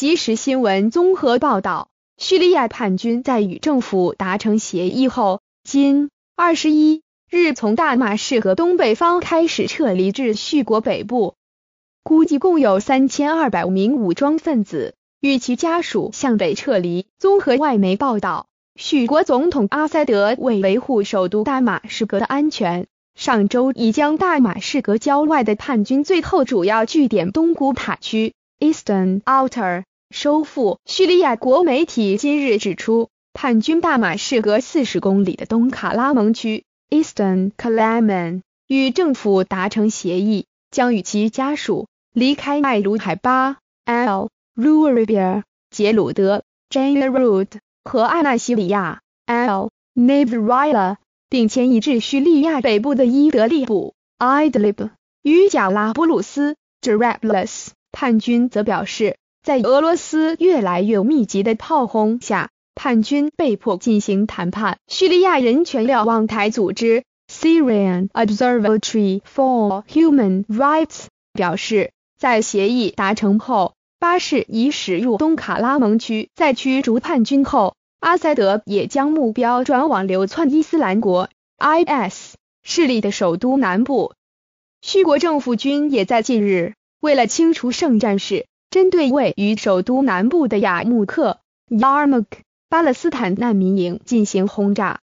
即时新闻综合报道：叙利亚叛军在与政府达成协议后，今二十一日从大马士革东北方开始撤离至叙国北部，估计共有三千二百名武装分子与其家属向北撤离。综合外媒报道，叙国总统阿塞德为维护首都大马士革的安全，上周已将大马士革郊外的叛军最后主要据点东古塔区 （Eastern Outer）。收复叙利亚国媒体今日指出，叛军大马士革四十公里的东卡拉盟区 （Eastern Kalamun） 与政府达成协议，将与其家属离开麦卢海巴 l Rubeir） r i、杰鲁德 j e n e r u d 和艾纳西里亚 l n a v i r i l a 并迁移至叙利亚北部的伊德利卜 （Idlib） 与贾拉布鲁斯 （Jarablus）。叛军则表示。在俄罗斯越来越密集的炮轰下，叛军被迫进行谈判。叙利亚人权瞭望台组织 Syrian Observatory for Human Rights 表示，在协议达成后，巴士已驶入东卡拉蒙区。在驱逐叛军后，阿塞德也将目标转往流窜伊斯兰国 （IS） 势力的首都南部。叙国政府军也在近日为了清除圣战士。针对位于首都南部的雅穆克 （Yarmouk） 巴勒斯坦难民营进行轰炸。